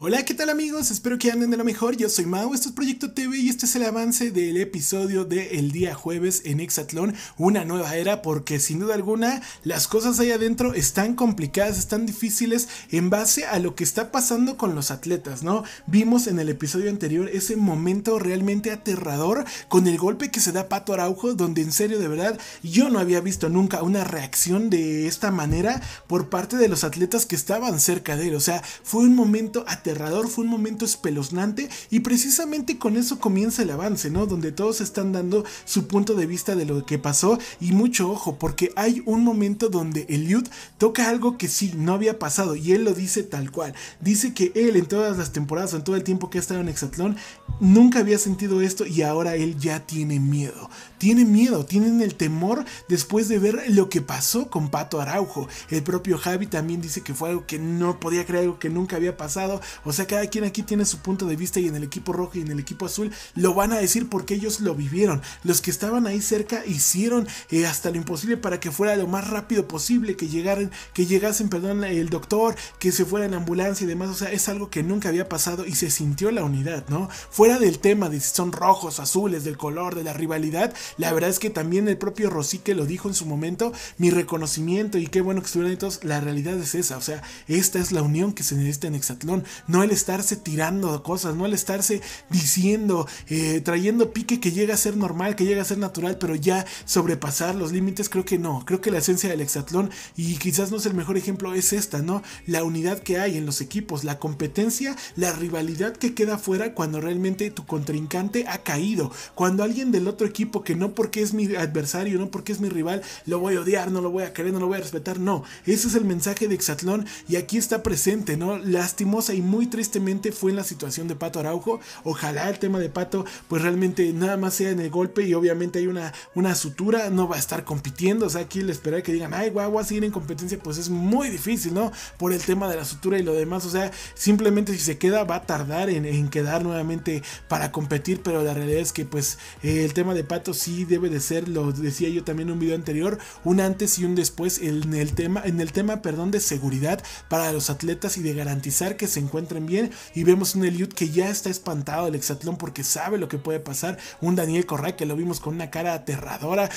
Hola, ¿qué tal amigos? Espero que anden de lo mejor. Yo soy Mau, esto es Proyecto TV y este es el avance del episodio del el día jueves en Exatlón, una nueva era, porque sin duda alguna las cosas ahí adentro están complicadas, están difíciles en base a lo que está pasando con los atletas, ¿no? Vimos en el episodio anterior ese momento realmente aterrador con el golpe que se da Pato Araujo, donde en serio de verdad yo no había visto nunca una reacción de esta manera por parte de los atletas que estaban cerca de él. O sea, fue un momento aterrador fue un momento espeluznante y precisamente con eso comienza el avance, ¿no? Donde todos están dando su punto de vista de lo que pasó y mucho ojo, porque hay un momento donde Eliud toca algo que sí, no había pasado y él lo dice tal cual. Dice que él en todas las temporadas, en todo el tiempo que ha estado en Exatlón, nunca había sentido esto y ahora él ya tiene miedo. Tiene miedo, tienen el temor después de ver lo que pasó con Pato Araujo. El propio Javi también dice que fue algo que no podía creer, algo que nunca había pasado, o sea, cada quien aquí tiene su punto de vista y en el equipo rojo y en el equipo azul lo van a decir porque ellos lo vivieron. Los que estaban ahí cerca hicieron eh, hasta lo imposible para que fuera lo más rápido posible, que llegaran, que llegasen, perdón, el doctor, que se fuera en ambulancia y demás. O sea, es algo que nunca había pasado y se sintió la unidad, ¿no? Fuera del tema de si son rojos, azules, del color, de la rivalidad, la verdad es que también el propio Rosique lo dijo en su momento, mi reconocimiento y qué bueno que estuvieran todos, la realidad es esa, o sea, esta es la unión que se necesita en Hexatlón, no el estarse tirando cosas, no al estarse diciendo, eh, trayendo pique que llega a ser normal, que llega a ser natural, pero ya sobrepasar los límites, creo que no. Creo que la esencia del hexatlón, y quizás no es el mejor ejemplo, es esta, ¿no? La unidad que hay en los equipos, la competencia, la rivalidad que queda fuera cuando realmente tu contrincante ha caído, cuando alguien del otro equipo que no porque es mi adversario, no porque es mi rival, lo voy a odiar, no lo voy a querer, no lo voy a respetar, no. Ese es el mensaje de hexatlón y aquí está presente, ¿no? Lastimosa y muy muy tristemente fue en la situación de Pato Araujo. Ojalá el tema de Pato pues realmente nada más sea en el golpe y obviamente hay una, una sutura, no va a estar compitiendo. O sea, aquí el esperar que digan, ay, guau, voy a seguir en competencia, pues es muy difícil, ¿no? Por el tema de la sutura y lo demás. O sea, simplemente si se queda va a tardar en, quedar nuevamente para competir, pero la realidad es que pues eh, el tema de Pato sí debe de ser, lo decía yo también en un video anterior, un antes y un después en el tema, en el tema, perdón, de seguridad para los atletas y de garantizar que se encuentren y vemos un Eliud que ya está espantado del hexatlón porque sabe lo que puede pasar. Un Daniel Correa que lo vimos con una cara aterradora,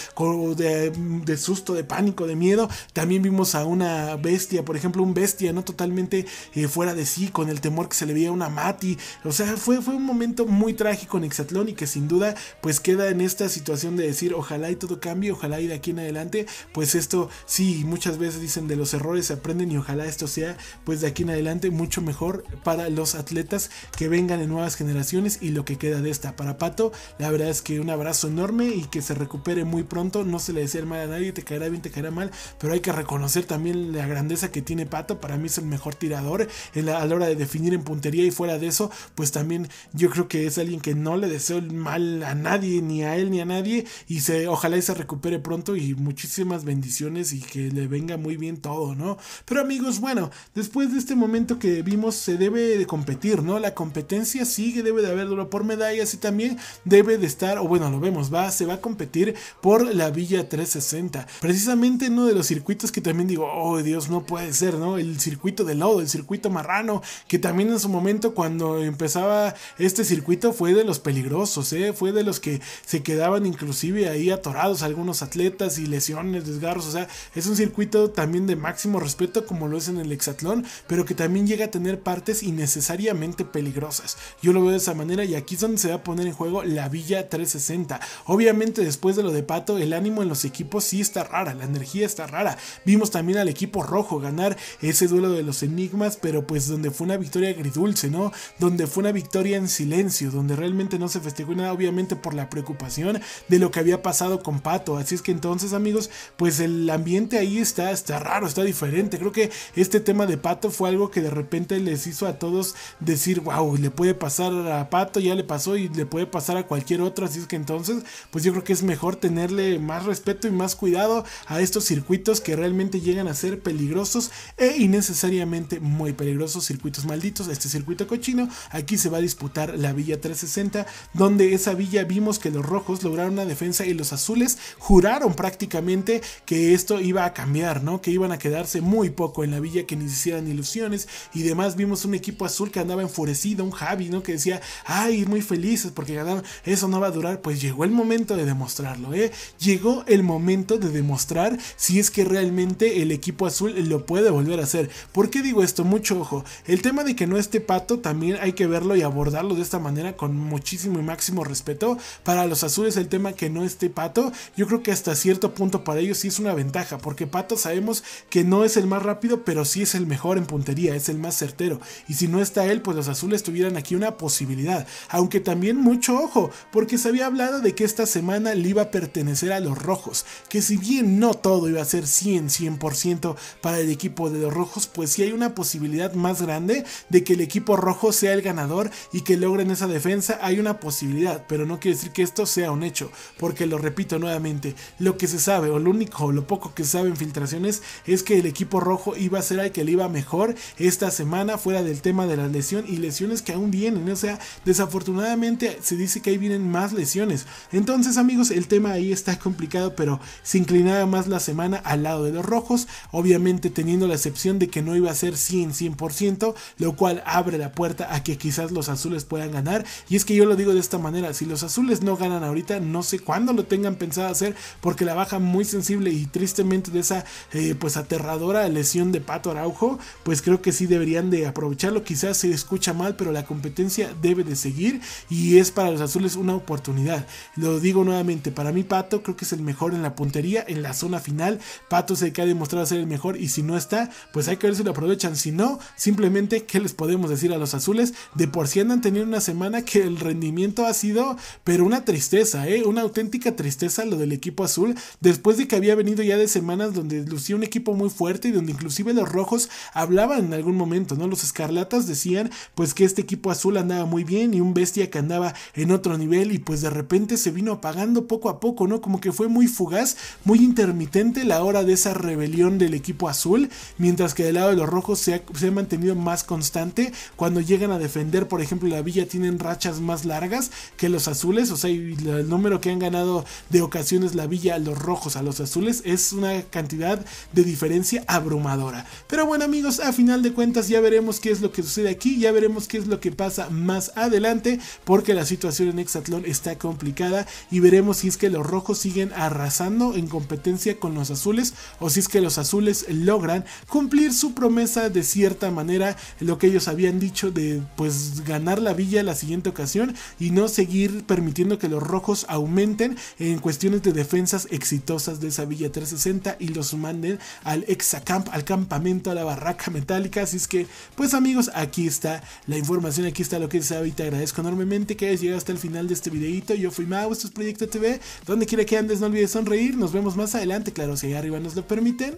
de, susto, de pánico, de miedo. También vimos a una bestia, por ejemplo, un bestia, ¿no? Totalmente eh, fuera de sí, con el temor que se le veía a una Mati. O sea, fue, fue un momento muy trágico en hexatlón y que sin duda, pues queda en esta situación de decir, ojalá y todo cambie, ojalá y de aquí en adelante, pues esto sí, muchas veces dicen de los errores se aprenden y ojalá esto sea, pues de aquí en adelante, mucho mejor para los atletas que vengan en nuevas generaciones y lo que queda de esta. Para Pato, la verdad es que un abrazo enorme y que se recupere muy pronto. No se le desea el mal a nadie, te caerá bien, te caerá mal, pero hay que reconocer también la grandeza que tiene Pato. Para mí es el mejor tirador a la hora de definir en puntería y fuera de eso, pues también yo creo que es alguien que no le deseo el mal a nadie, ni a él ni a nadie, y se, ojalá y se recupere pronto y muchísimas bendiciones y que le venga muy bien todo, ¿no? Pero amigos, bueno, después de este momento que vimos, se debe debe de competir, ¿no? La competencia sigue, debe de haber duro por medallas y también debe de estar, o bueno, lo vemos, va, se va a competir por la Villa 360. Precisamente uno de los circuitos que también digo, oh Dios, no puede ser, ¿no? El circuito de lodo, el circuito marrano, que también en su momento cuando empezaba este circuito fue de los peligrosos, ¿eh? Fue de los que se quedaban inclusive ahí atorados algunos atletas y lesiones, desgarros, o sea, es un circuito también de máximo respeto como lo es en el hexatlón, pero que también llega a tener parte innecesariamente y peligrosas. Yo lo veo de esa manera y aquí es donde se va a poner en juego la Villa 360. Obviamente después de lo de Pato, el ánimo en los equipos sí está rara, la energía está rara. Vimos también al equipo rojo ganar ese duelo de los enigmas, pero pues donde fue una victoria agridulce, ¿no? Donde fue una victoria en silencio, donde realmente no se festejó nada, obviamente por la preocupación de lo que había pasado con Pato. Así es que entonces, amigos, pues el ambiente ahí está, está raro, está diferente. Creo que este tema de Pato fue algo que de repente les hizo a todos decir, wow, le puede pasar a Pato, ya le pasó y le puede pasar a cualquier otro. Así es que entonces, pues yo creo que es mejor tenerle más respeto y más cuidado a estos circuitos que realmente llegan a ser peligrosos e innecesariamente muy peligrosos. Circuitos malditos, este circuito cochino. Aquí se va a disputar la Villa 360, donde esa villa vimos que los rojos lograron una defensa y los azules juraron prácticamente que esto iba a cambiar, ¿no? Que iban a quedarse muy poco en la villa, que ni se hicieran ilusiones y demás. Vimos un un equipo azul que andaba enfurecido, un Javi, ¿no? Que decía, ay, muy felices porque ganaron, eso no va a durar. Pues llegó el momento de demostrarlo, ¿eh? Llegó el momento de demostrar si es que realmente el equipo azul lo puede volver a hacer. ¿Por qué digo esto? Mucho ojo. El tema de que no esté pato también hay que verlo y abordarlo de esta manera con muchísimo y máximo respeto. Para los azules el tema que no esté pato, yo creo que hasta cierto punto para ellos sí es una ventaja, porque pato sabemos que no es el más rápido, pero sí es el mejor en puntería, es el más certero. Y si no está él, pues los azules tuvieran aquí una posibilidad. Aunque también mucho ojo, porque se había hablado de que esta semana le iba a pertenecer a los rojos. Que si bien no todo iba a ser 100, 100% para el equipo de los rojos, pues si hay una posibilidad más grande de que el equipo rojo sea el ganador y que logren esa defensa. Hay una posibilidad, pero no quiere decir que esto sea un hecho. Porque lo repito nuevamente, lo que se sabe o lo único o lo poco que se sabe en filtraciones es que el equipo rojo iba a ser el que le iba mejor esta semana fuera de el tema de la lesión y lesiones que aún vienen. ¿eh? O sea, desafortunadamente se dice que ahí vienen más lesiones. Entonces, amigos, el tema ahí está complicado, pero se inclinaba más la semana al lado de los rojos. Obviamente, teniendo la excepción de que no iba a ser 100, 100%, lo cual abre la puerta a que quizás los azules puedan ganar. Y es que yo lo digo de esta manera: si los azules no ganan ahorita, no sé cuándo lo tengan pensado hacer, porque la baja muy sensible y tristemente de esa eh, pues aterradora lesión de Pato Araujo, pues creo que sí deberían de aprovechar lo quizás se escucha mal, pero la competencia debe de seguir y es para los azules una oportunidad. Lo digo nuevamente, para mí Pato creo que es el mejor en la puntería, en la zona final. Pato se que ha demostrado ser el mejor y si no está, pues hay que ver si lo aprovechan. Si no, simplemente, ¿qué les podemos decir a los azules? De por sí andan teniendo una semana que el rendimiento ha sido, pero una tristeza, ¿eh? Una auténtica tristeza lo del equipo azul, después de que había venido ya de semanas donde lucía un equipo muy fuerte y donde inclusive los rojos hablaban en algún momento, ¿no? Los escarabajos latas decían pues que este equipo azul andaba muy bien y un bestia que andaba en otro nivel y pues de repente se vino apagando poco a poco, ¿no? Como que fue muy fugaz, muy intermitente la hora de esa rebelión del equipo azul, mientras que del lado de los rojos se ha, se ha mantenido más constante. Cuando llegan a defender, por ejemplo, la villa tienen rachas más largas que los azules, o sea, el número que han ganado de ocasiones la villa a los rojos, a los azules, es una cantidad de diferencia abrumadora. Pero bueno amigos, a final de cuentas ya veremos qué es lo que sucede aquí. Ya veremos qué es lo que pasa más adelante, porque la situación en Hexatlón está complicada y veremos si es que los rojos siguen arrasando en competencia con los azules o si es que los azules logran cumplir su promesa de cierta manera, lo que ellos habían dicho de pues ganar la villa la siguiente ocasión y no seguir permitiendo que los rojos aumenten en cuestiones de defensas exitosas de esa villa 360 y los manden al Hexacamp, al campamento, a la barraca metálica. Así es que, pues a mí aquí está la información, aquí está lo que sabe y te agradezco enormemente que hayas llegado hasta el final de este videito. Yo fui Mau, esto es Proyecto TV. Donde quiera que andes, no olvides sonreír. Nos vemos más adelante, claro, si ahí arriba nos lo permiten.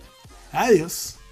Adiós.